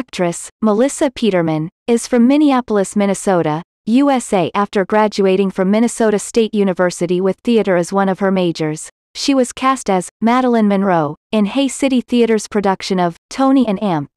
Actress, Melissa Peterman, is from Minneapolis, Minnesota, USA after graduating from Minnesota State University with theater as one of her majors. She was cast as Madeline Monroe in Hay City Theater's production of Tony and Amp.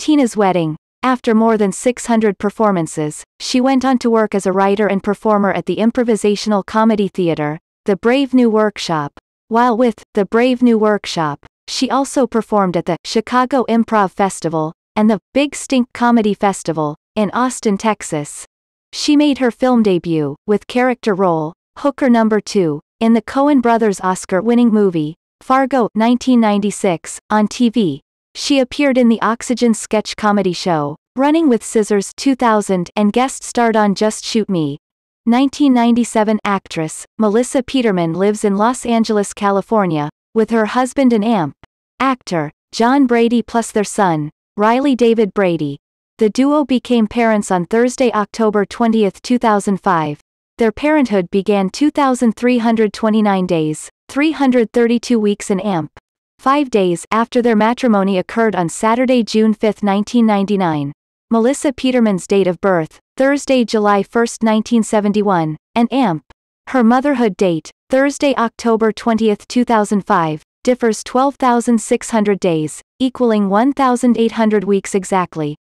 Tina's Wedding. After more than 600 performances, she went on to work as a writer and performer at the improvisational comedy theater, The Brave New Workshop. While with The Brave New Workshop, she also performed at the Chicago Improv Festival, and the Big Stink Comedy Festival in Austin, Texas. She made her film debut with character role Hooker Number 2 in the Coen brothers Oscar-winning movie Fargo 1996 on TV. She appeared in the Oxygen sketch comedy show Running with Scissors 2000 and guest starred on Just Shoot Me. 1997 actress Melissa Peterman lives in Los Angeles, California, with her husband and amp actor John Brady plus their son Riley David Brady. The duo became parents on Thursday, October 20, 2005. Their parenthood began 2,329 days, 332 weeks in AMP. Five days after their matrimony occurred on Saturday, June 5, 1999. Melissa Peterman's date of birth, Thursday, July 1, 1971, and AMP. Her motherhood date, Thursday, October 20, 2005, differs 12,600 days, equaling 1,800 weeks exactly.